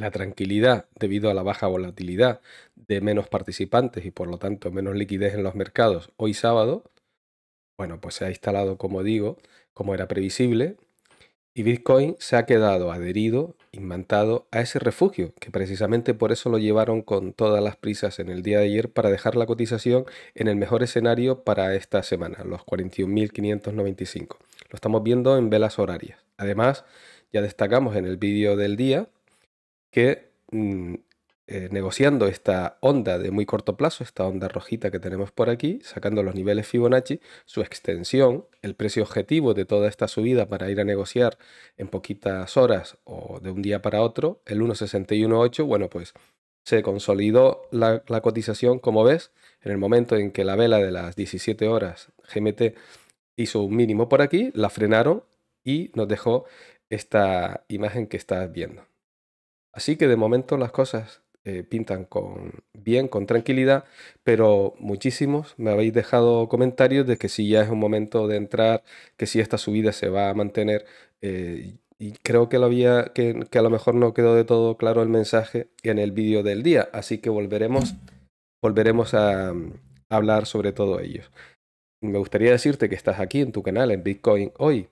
la tranquilidad debido a la baja volatilidad de menos participantes y por lo tanto menos liquidez en los mercados hoy sábado, bueno, pues se ha instalado, como digo, como era previsible, y Bitcoin se ha quedado adherido, inmantado a ese refugio, que precisamente por eso lo llevaron con todas las prisas en el día de ayer para dejar la cotización en el mejor escenario para esta semana, los 41.595. Lo estamos viendo en velas horarias. Además, ya destacamos en el vídeo del día que mm, eh, negociando esta onda de muy corto plazo, esta onda rojita que tenemos por aquí, sacando los niveles Fibonacci, su extensión, el precio objetivo de toda esta subida para ir a negociar en poquitas horas o de un día para otro, el 1.618, bueno, pues se consolidó la, la, cotización, como ves, en el momento en que la vela de las 17 horas GMT hizo un mínimo por aquí, la frenaron y nos dejó esta imagen que estás viendo. Así que de momento las cosas eh, pintan con, bien, con tranquilidad, pero muchísimos me habéis dejado comentarios de que si ya es un momento de entrar, que si esta subida se va a mantener. Eh, y creo que, lo había, que, a lo mejor no quedó de todo claro el mensaje en el vídeo del día, así que volveremos, volveremos a, a mm, hablar sobre todo ello. Me gustaría decirte que estás aquí en tu canal, en Bitcoin Hoy,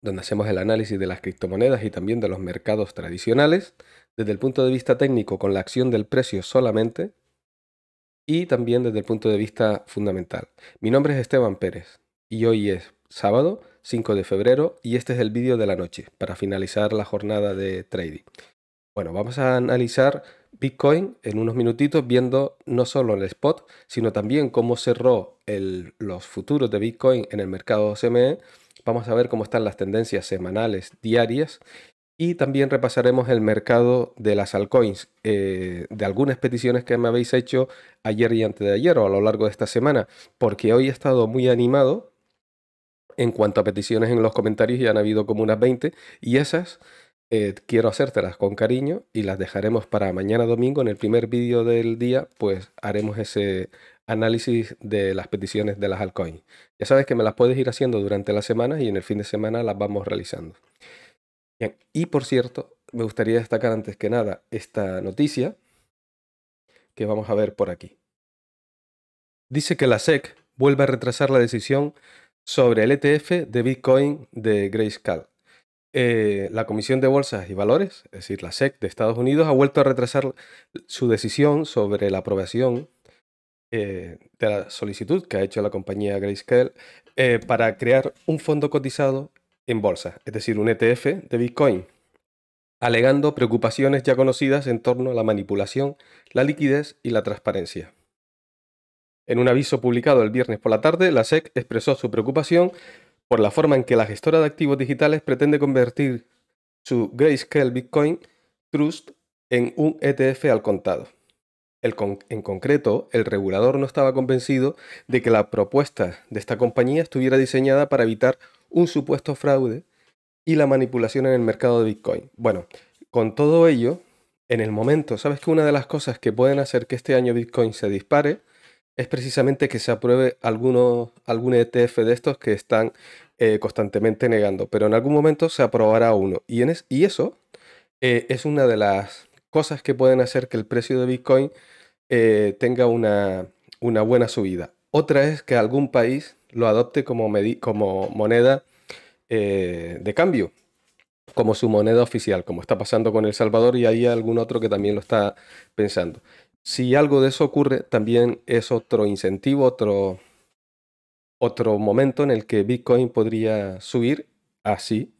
donde hacemos el análisis de las criptomonedas y también de los mercados tradicionales, desde el punto de vista técnico con la acción del precio solamente y también desde el punto de vista fundamental. Mi nombre es Esteban Pérez y hoy es sábado 5 de febrero y este es el vídeo de la noche para finalizar la jornada de trading. Bueno, vamos a analizar Bitcoin en unos minutitos viendo no solo el spot, sino también cómo cerró los futuros de Bitcoin en el mercado CME Vamos a ver cómo están las tendencias semanales, diarias y también repasaremos el mercado de las altcoins, eh, de algunas peticiones que me habéis hecho ayer y antes de ayer o a lo largo de esta semana, porque hoy he estado muy animado en cuanto a peticiones en los comentarios, y han habido como unas 20, y esas eh, quiero hacértelas con cariño y las dejaremos para mañana domingo, en el primer vídeo del día, pues haremos ese análisis de las peticiones de las altcoins. Ya sabes que me las puedes ir haciendo durante la semana y en el fin de semana las vamos realizando. y por cierto, me gustaría destacar antes que nada esta noticia que vamos a ver por aquí. Dice que la SEC vuelve a retrasar la decisión sobre el ETF de Bitcoin de Grayscale. Eh, la Comisión de Bolsas y Valores, es decir, la SEC de Estados Unidos, ha vuelto a retrasar su decisión sobre la aprobación eh, de la solicitud que ha hecho la compañía Grayscale eh, para crear un fondo cotizado en bolsa, es decir, un ETF de Bitcoin, alegando preocupaciones ya conocidas en torno a la manipulación, la liquidez y la transparencia. En un aviso publicado el viernes por la tarde, la SEC expresó su preocupación por la forma en que la gestora de activos digitales pretende convertir su Grayscale Bitcoin Trust en un ETF al contado en concreto, el regulador no estaba convencido de que la propuesta de esta compañía estuviera diseñada para evitar un supuesto fraude y la manipulación en el mercado de Bitcoin. Bueno, con todo ello, en el momento, ¿sabes que una de las cosas que pueden hacer que este año Bitcoin se dispare es precisamente que se apruebe alguno, algún ETF de estos que están eh, constantemente negando? Pero en algún momento se aprobará uno. Y, eso eh, es una de las cosas que pueden hacer que el precio de Bitcoin eh, tenga una, buena subida. Otra es que algún país lo adopte como, moneda eh, de cambio, como su moneda oficial, como está pasando con El Salvador y hay algún otro que también lo está pensando. Si algo de eso ocurre, también es otro incentivo, otro momento en el que Bitcoin podría subir, así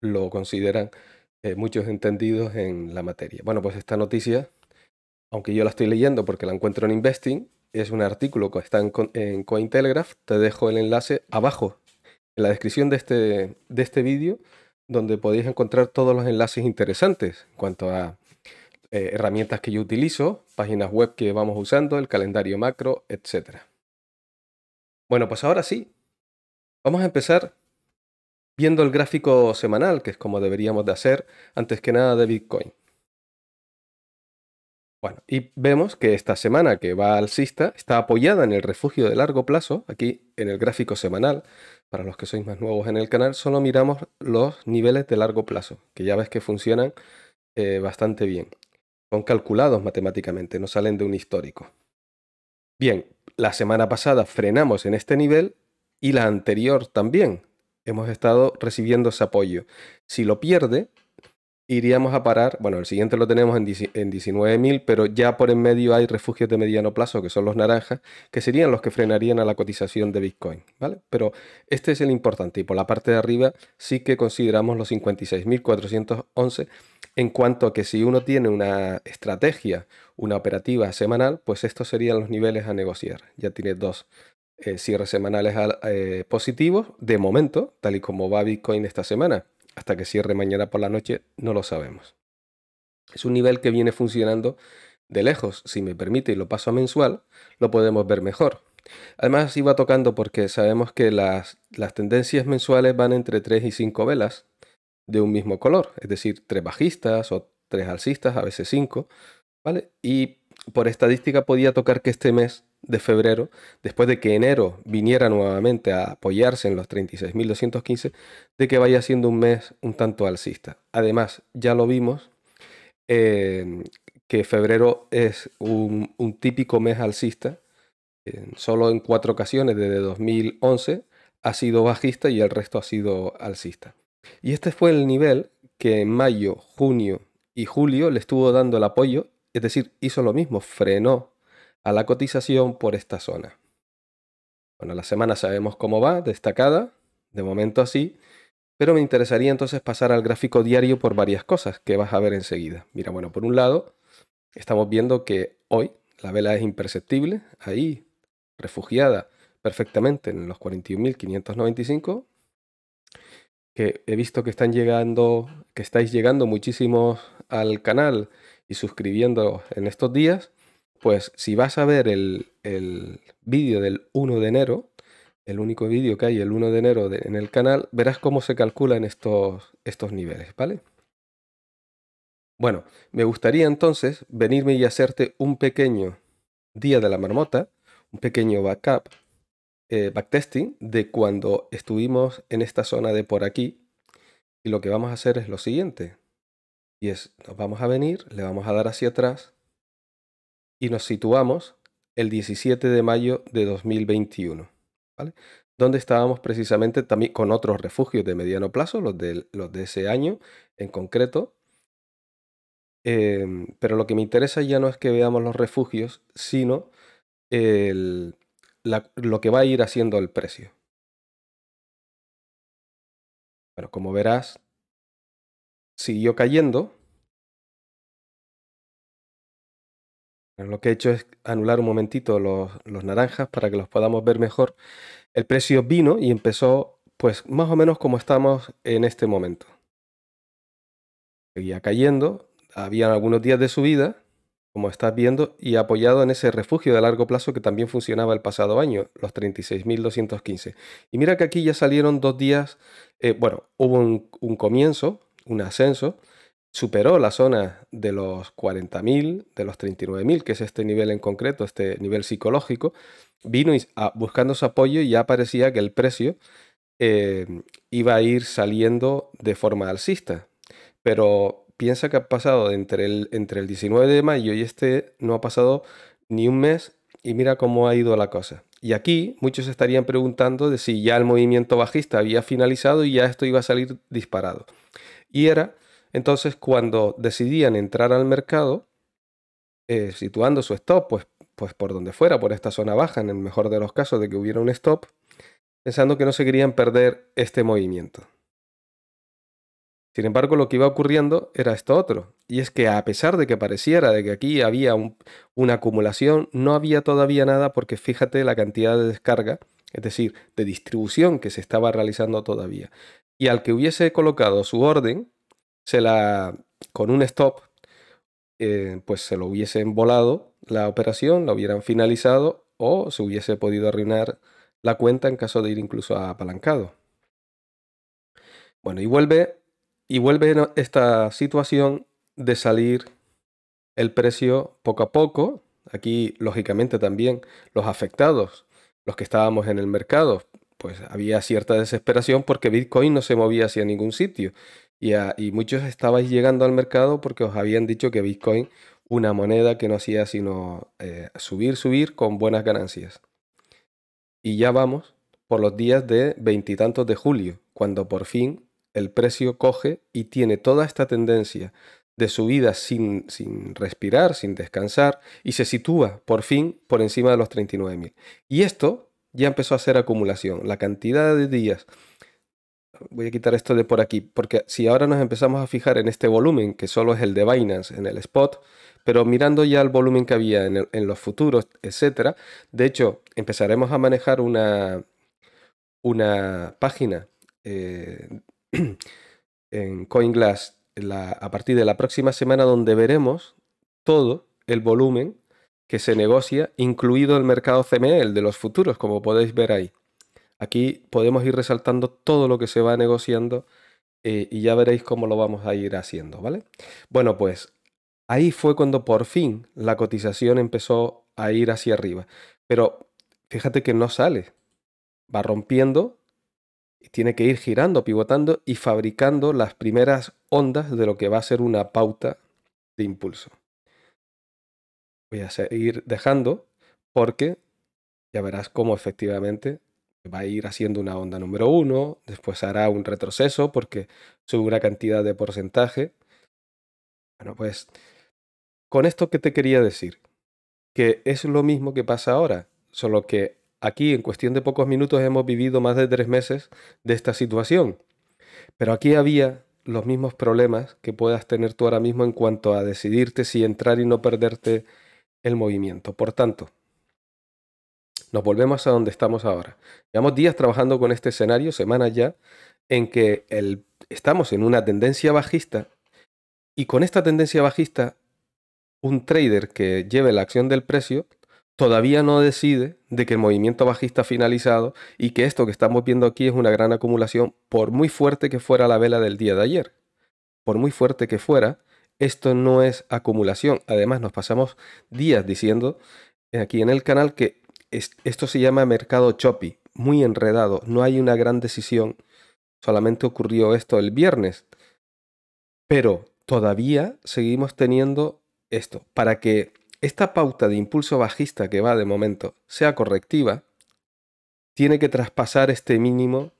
lo consideran eh, muchos entendidos en la materia. Bueno, pues esta noticia, aunque yo la estoy leyendo porque la encuentro en Investing, es un artículo que está en, en Cointelegraph, te dejo el enlace abajo en la descripción de este, de este vídeo, donde podéis encontrar todos los enlaces interesantes en cuanto a eh, herramientas que yo utilizo, páginas web que vamos usando, el calendario macro, etc. Bueno, pues ahora sí, vamos a empezar viendo el gráfico semanal, que es como deberíamos de hacer antes que nada de Bitcoin. Bueno, y vemos que esta semana que va alcista está apoyada en el refugio de largo plazo, aquí en el gráfico semanal. Para los que sois más nuevos en el canal, solo miramos los niveles de largo plazo, que ya ves que funcionan eh, bastante bien. Son calculados matemáticamente, no salen de un histórico. Bien, la semana pasada frenamos en este nivel y la anterior también, hemos estado recibiendo ese apoyo. Si lo pierde, iríamos a parar, bueno, el siguiente lo tenemos en, 19.000, pero ya por en medio hay refugios de mediano plazo, que son los naranjas, que serían los que frenarían a la cotización de Bitcoin, ¿vale? Pero este es el importante y por la parte de arriba sí que consideramos los 56.411 en cuanto a que si uno tiene una estrategia, una operativa semanal, pues estos serían los niveles a negociar. Ya tiene dos eh, cierres semanales eh, positivos, de momento, tal y como va Bitcoin esta semana. Hasta que cierre mañana por la noche, no lo sabemos. Es un nivel que viene funcionando de lejos, si me permite, y lo paso a mensual, lo podemos ver mejor. Además, iba tocando porque sabemos que las, las tendencias mensuales van entre 3 y 5 velas de un mismo color, es decir, tres bajistas o tres alcistas, a veces 5, ¿vale? Y por estadística podía tocar que este mes de febrero, después de que enero viniera nuevamente a apoyarse en los 36.215, de que vaya siendo un mes un tanto alcista. Además, ya lo vimos, em, que febrero es un, típico mes alcista, solo en cuatro ocasiones desde 2011 ha sido bajista y el resto ha sido alcista. Y este fue el nivel que en mayo, junio y julio le estuvo dando el apoyo, es decir, hizo lo mismo, frenó a la cotización por esta zona. Bueno, la semana sabemos cómo va, destacada, de momento así, pero me interesaría entonces pasar al gráfico diario por varias cosas que vas a ver enseguida. Mira, bueno, por un lado, estamos viendo que hoy la vela es imperceptible, ahí, refugiada perfectamente en los 41.595, que he visto que están llegando, que estáis llegando muchísimos al canal y suscribiendo en estos días. Pues si vas a ver el, vídeo del 1 de enero, el único vídeo que hay el 1 de enero en el canal, verás cómo se calculan estos, estos niveles, ¿vale? Bueno, me gustaría entonces venirme y hacerte un pequeño día de la marmota, un pequeño backup, eh, backtesting de cuando estuvimos en esta zona de por aquí. Y lo que vamos a hacer es lo siguiente. Y es, nos vamos a venir, le vamos a dar hacia atrás y nos situamos el 17 de mayo de 2021, ¿vale? Donde estábamos precisamente también con otros refugios de mediano plazo, los de, los de ese año en concreto. Em, pero lo que me interesa ya no es que veamos los refugios, sino el, lo que va a ir haciendo el precio. Pero como verás, siguió cayendo Lo que he hecho es anular un momentito los, naranjas para que los podamos ver mejor. El precio vino y empezó pues más o menos como estamos en este momento. Seguía cayendo, había algunos días de subida, como estás viendo, y apoyado en ese refugio de largo plazo que también funcionaba el pasado año, los 36.215. Y mira que aquí ya salieron dos días, eh, bueno, hubo un comienzo, un ascenso, superó la zona de los 40.000, de los 39.000, que es este nivel en concreto, este nivel psicológico, vino buscando su apoyo y ya parecía que el precio eh, iba a ir saliendo de forma alcista. Pero piensa que ha pasado entre el, entre el 19 de mayo y este no ha pasado ni un mes y mira cómo ha ido la cosa. Y aquí muchos estarían preguntando de si ya el movimiento bajista había finalizado y ya esto iba a salir disparado. Y era entonces, cuando decidían entrar al mercado, eh, situando su stop, pues, pues por donde fuera, por esta zona baja, en el mejor de los casos de que hubiera un stop, pensando que no se querían perder este movimiento. Sin embargo, lo que iba ocurriendo era esto otro, y es que a pesar de que pareciera de que aquí había una acumulación, no había todavía nada porque fíjate la cantidad de descarga, es decir, de distribución que se estaba realizando todavía. Y al que hubiese colocado su orden, se la, con un stop, eh, pues se lo hubiesen volado la operación, la hubieran finalizado o se hubiese podido arruinar la cuenta en caso de ir incluso a apalancado. Bueno, y vuelve, y vuelve esta situación de salir el precio poco a poco. Aquí, lógicamente, también los afectados, los que estábamos en el mercado, pues había cierta desesperación porque Bitcoin no se movía hacia ningún sitio y, muchos estabais llegando al mercado porque os habían dicho que Bitcoin, una moneda que no hacía sino eh, subir, subir con buenas ganancias. Y ya vamos por los días de veintitantos de julio, cuando por fin el precio coge y tiene toda esta tendencia de subida sin, sin respirar, sin descansar, y se sitúa por fin por encima de los 39.000. Y esto ya empezó a hacer acumulación. La cantidad de días voy a quitar esto de por aquí, porque si ahora nos empezamos a fijar en este volumen, que solo es el de Binance en el spot, pero mirando ya el volumen que había en, los futuros, etcétera, de hecho, empezaremos a manejar una, una página eh, en CoinGlass a partir de la próxima semana donde veremos todo el volumen que se negocia, incluido el mercado CME, el de los futuros, como podéis ver ahí. Aquí podemos ir resaltando todo lo que se va negociando eh, y ya veréis cómo lo vamos a ir haciendo, ¿vale? Bueno, pues ahí fue cuando por fin la cotización empezó a ir hacia arriba. Pero fíjate que no sale, va rompiendo, y tiene que ir girando, pivotando y fabricando las primeras ondas de lo que va a ser una pauta de impulso. Voy a seguir dejando porque ya verás cómo efectivamente va a ir haciendo una onda número uno, después hará un retroceso porque sube una cantidad de porcentaje. Bueno, pues con esto que te quería decir, que es lo mismo que pasa ahora, solo que aquí en cuestión de pocos minutos hemos vivido más de tres meses de esta situación. Pero aquí había los mismos problemas que puedas tener tú ahora mismo en cuanto a decidirte si entrar y no perderte el movimiento. Por tanto, nos volvemos a donde estamos ahora. Llevamos días trabajando con este escenario, semanas ya, en que el, estamos en una tendencia bajista y con esta tendencia bajista, un trader que lleve la acción del precio todavía no decide de que el movimiento bajista ha finalizado y que esto que estamos viendo aquí es una gran acumulación, por muy fuerte que fuera la vela del día de ayer. Por muy fuerte que fuera, esto no es acumulación. Además, nos pasamos días diciendo eh, aquí en el canal que esto se llama mercado choppy, muy enredado, no hay una gran decisión, solamente ocurrió esto el viernes. Pero todavía seguimos teniendo esto. Para que esta pauta de impulso bajista que va de momento sea correctiva, tiene que traspasar este mínimo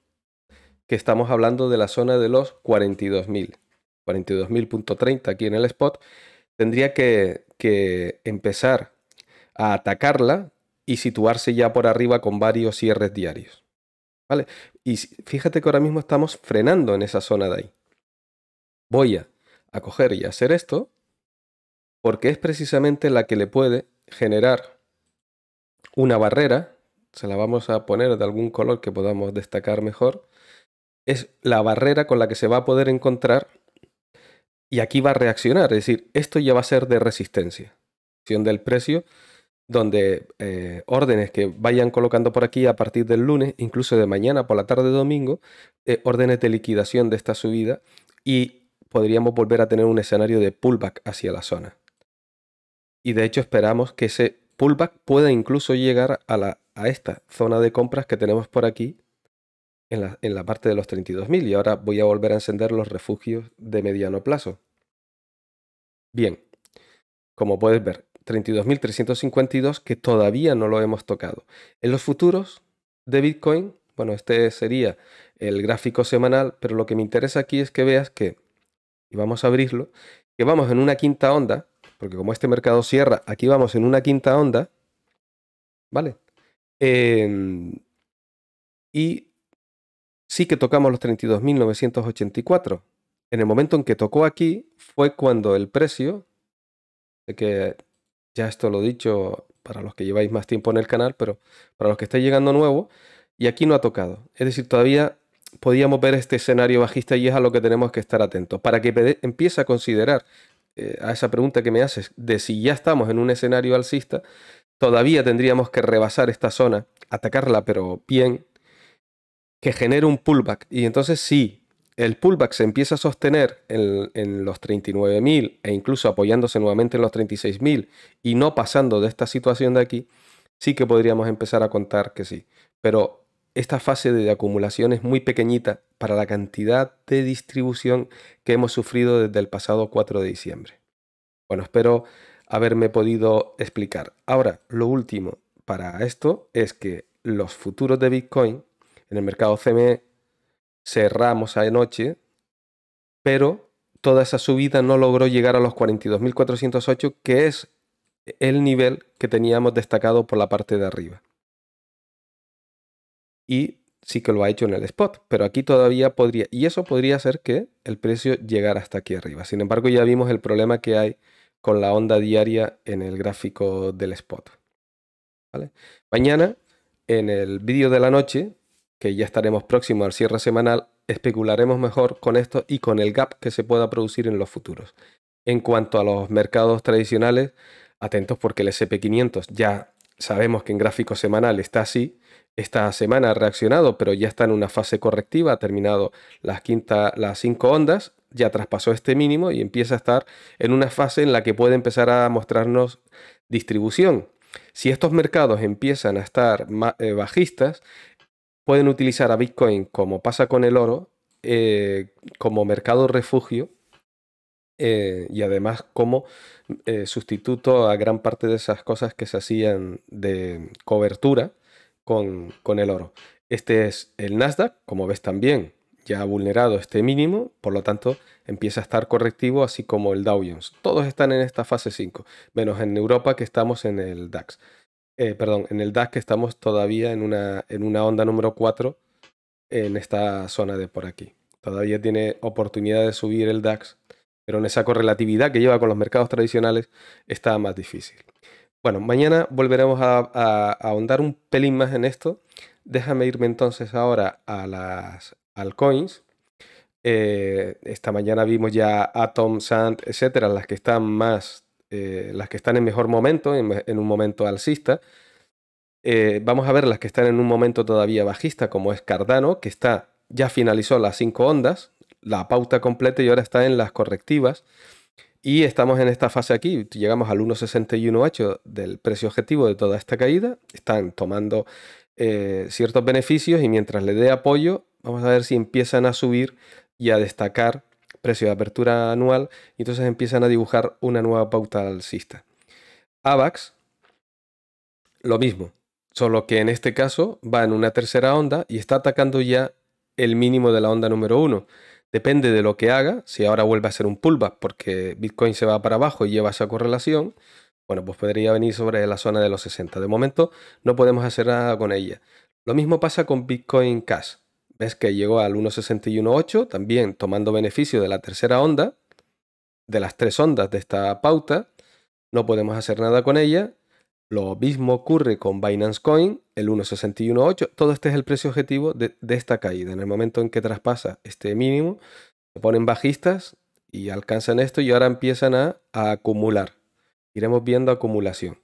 que estamos hablando de la zona de los 42.000. 42.000.30 aquí en el spot. Tendría que, que empezar a atacarla y situarse ya por arriba con varios cierres diarios. ¿Vale? Y fíjate que ahora mismo estamos frenando en esa zona de ahí. Voy a, coger y hacer esto porque es precisamente la que le puede generar una barrera. Se la vamos a poner de algún color que podamos destacar mejor. Es la barrera con la que se va a poder encontrar y aquí va a reaccionar. Es decir, esto ya va a ser de resistencia. Del precio donde eh, órdenes que vayan colocando por aquí a partir del lunes, incluso de mañana por la tarde domingo, eh, órdenes de liquidación de esta subida y podríamos volver a tener un escenario de pullback hacia la zona. Y de hecho esperamos que ese pullback pueda incluso llegar a, la, a esta zona de compras que tenemos por aquí en la, en la parte de los 32.000 y ahora voy a volver a encender los refugios de mediano plazo. Bien, como puedes ver, 32.352 que todavía no lo hemos tocado. En los futuros de Bitcoin, bueno, este sería el gráfico semanal, pero lo que me interesa aquí es que veas que, y vamos a abrirlo, que vamos en una quinta onda, porque como este mercado cierra, aquí vamos en una quinta onda, ¿vale? Em, y sí que tocamos los 32.984. En el momento en que tocó aquí fue cuando el precio, de que ya esto lo he dicho para los que lleváis más tiempo en el canal, pero para los que estáis llegando nuevo, y aquí no ha tocado. Es decir, todavía podíamos ver este escenario bajista y es a lo que tenemos que estar atentos. Para que empiece a considerar eh, a esa pregunta que me haces de si ya estamos en un escenario alcista, todavía tendríamos que rebasar esta zona, atacarla, pero bien, que genere un pullback. Y entonces sí, el pullback se empieza a sostener en, los 39.000 e incluso apoyándose nuevamente en los 36.000 y no pasando de esta situación de aquí, sí que podríamos empezar a contar que sí. Pero esta fase de acumulación es muy pequeñita para la cantidad de distribución que hemos sufrido desde el pasado 4 de diciembre. Bueno, espero haberme podido explicar. Ahora, lo último para esto es que los futuros de Bitcoin en el mercado CME cerramos anoche, pero toda esa subida no logró llegar a los 42.408, que es el nivel que teníamos destacado por la parte de arriba. Y sí que lo ha hecho en el spot, pero aquí todavía podría, y eso podría hacer que el precio llegara hasta aquí arriba. Sin embargo, ya vimos el problema que hay con la onda diaria en el gráfico del spot. Mañana, en el vídeo de la noche, que ya estaremos próximos al cierre semanal, especularemos mejor con esto y con el gap que se pueda producir en los futuros. En cuanto a los mercados tradicionales, atentos porque el SP500 ya sabemos que en gráfico semanal está así. Esta semana ha reaccionado, pero ya está en una fase correctiva, ha terminado las, quinta, las cinco ondas, ya traspasó este mínimo y empieza a estar en una fase en la que puede empezar a mostrarnos distribución. Si estos mercados empiezan a estar eh, bajistas, pueden utilizar a Bitcoin, como pasa con el oro, eh, como mercado refugio eh, y además como eh, sustituto a gran parte de esas cosas que se hacían de cobertura con, con el oro. Este es el Nasdaq, como ves también, ya ha vulnerado este mínimo, por lo tanto empieza a estar correctivo, así como el Dow Jones. Todos están en esta fase 5, menos en Europa que estamos en el DAX. Eh, perdón, en el DAX que estamos todavía en una, en una onda número 4 en esta zona de por aquí. Todavía tiene oportunidad de subir el DAX, pero en esa correlatividad que lleva con los mercados tradicionales está más difícil. Bueno, mañana volveremos a, ahondar un pelín más en esto. Déjame irme entonces ahora a las altcoins. Eh, esta mañana vimos ya Atom, Sand, etcétera, las que están más eh, las que están en mejor momento, en, un momento alcista. Eh, vamos a ver las que están en un momento todavía bajista, como es Cardano, que está, ya finalizó las cinco ondas, la pauta completa y ahora está en las correctivas. Y estamos en esta fase aquí, llegamos al 1,61,8 del precio objetivo de toda esta caída, están tomando eh, ciertos beneficios y mientras le dé apoyo, vamos a ver si empiezan a subir y a destacar precio de apertura anual, y entonces empiezan a dibujar una nueva pauta alcista. AVAX, lo mismo, solo que en este caso va en una tercera onda y está atacando ya el mínimo de la onda número 1. Depende de lo que haga, si ahora vuelve a ser un pullback porque Bitcoin se va para abajo y lleva esa correlación, bueno, pues podría venir sobre la zona de los 60. De momento no podemos hacer nada con ella. Lo mismo pasa con Bitcoin Cash ves que llegó al 1.61.8, también tomando beneficio de la tercera onda, de las tres ondas de esta pauta, no podemos hacer nada con ella. Lo mismo ocurre con Binance Coin, el 1.61.8. Todo este es el precio objetivo de, esta caída. En el momento en que traspasa este mínimo, se ponen bajistas y alcanzan esto y ahora empiezan a acumular. Iremos viendo acumulación.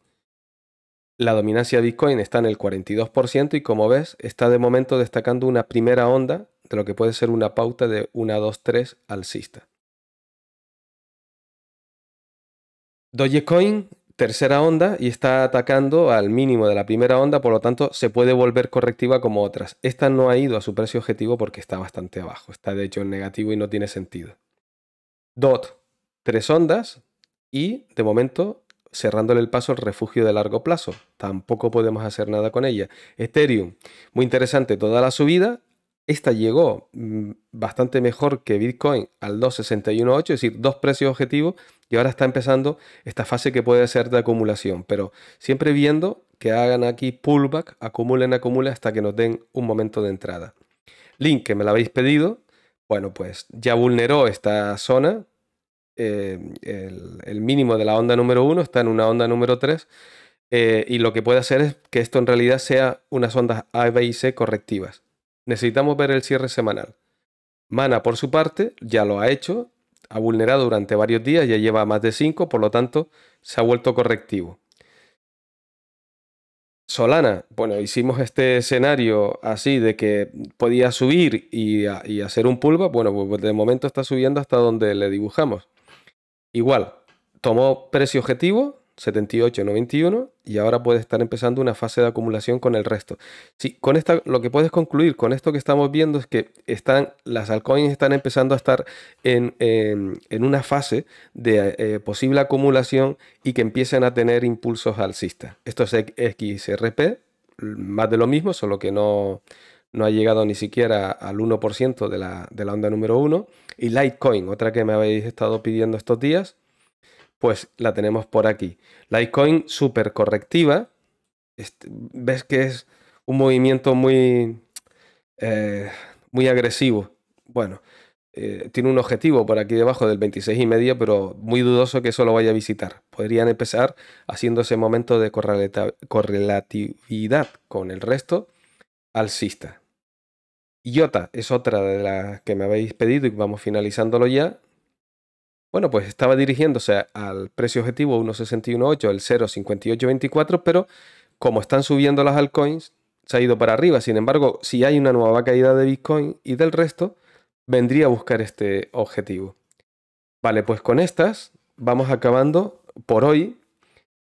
La dominancia de Bitcoin está en el 42% y como ves está de momento destacando una primera onda de lo que puede ser una pauta de 1, 2, 3 alcista. Dogecoin, tercera onda y está atacando al mínimo de la primera onda, por lo tanto se puede volver correctiva como otras. Esta no ha ido a su precio objetivo porque está bastante abajo, está de hecho en negativo y no tiene sentido. DOT, tres ondas y de momento cerrándole el paso al refugio de largo plazo. Tampoco podemos hacer nada con ella. Ethereum, muy interesante toda la subida. Esta llegó mm, bastante mejor que Bitcoin al 2.618, es decir, dos precios objetivos, y ahora está empezando esta fase que puede ser de acumulación, pero siempre viendo que hagan aquí pullback, acumulen, acumulen hasta que nos den un momento de entrada. Link que me la habéis pedido, bueno, pues ya vulneró esta zona, eh, el, mínimo de la onda número 1 está en una onda número 3 eh, y lo que puede hacer es que esto en realidad sea unas ondas A, B y C correctivas. Necesitamos ver el cierre semanal. Mana, por su parte, ya lo ha hecho, ha vulnerado durante varios días, ya lleva más de 5, por lo tanto, se ha vuelto correctivo. Solana, bueno, hicimos este escenario así de que podía subir y, hacer un pulvo, Bueno, pues de momento está subiendo hasta donde le dibujamos. Igual, tomó precio objetivo, 78,91, y ahora puede estar empezando una fase de acumulación con el resto. Sí, con esta, lo que puedes concluir con esto que estamos viendo es que están, las altcoins están empezando a estar en, una fase de eh, posible acumulación y que empiezan a tener impulsos alcistas. Esto es XRP, más de lo mismo, solo que no, no ha llegado ni siquiera al 1% de la, onda número 1. Y Litecoin, otra que me habéis estado pidiendo estos días, pues la tenemos por aquí. Litecoin súper correctiva. ves que es un movimiento muy, eh, muy agresivo. Bueno, eh, tiene un objetivo por aquí debajo del 26 y medio, pero muy dudoso que eso lo vaya a visitar. Podrían empezar haciendo ese momento de correlatividad con el resto alcista. Iota es otra de las que me habéis pedido y vamos finalizándolo ya. Bueno, pues estaba dirigiéndose al precio objetivo 1.618, el 0.5824, pero como están subiendo las altcoins, se ha ido para arriba. Sin embargo, si hay una nueva caída de Bitcoin y del resto, vendría a buscar este objetivo. Vale, pues con estas vamos acabando por hoy,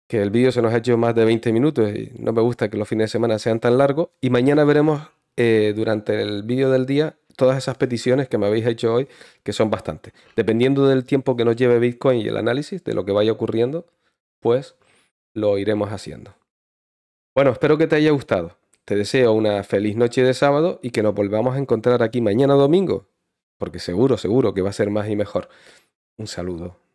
que el vídeo se nos ha hecho más de 20 minutos y no me gusta que los fines de semana sean tan largos, y mañana veremos eh, durante el vídeo del día todas esas peticiones que me habéis hecho hoy, que son bastantes. Dependiendo del tiempo que nos lleve Bitcoin y el análisis de lo que vaya ocurriendo, pues lo iremos haciendo. Bueno, espero que te haya gustado. Te deseo una feliz noche de sábado y que nos volvamos a encontrar aquí mañana domingo, porque seguro, seguro que va a ser más y mejor. Un saludo.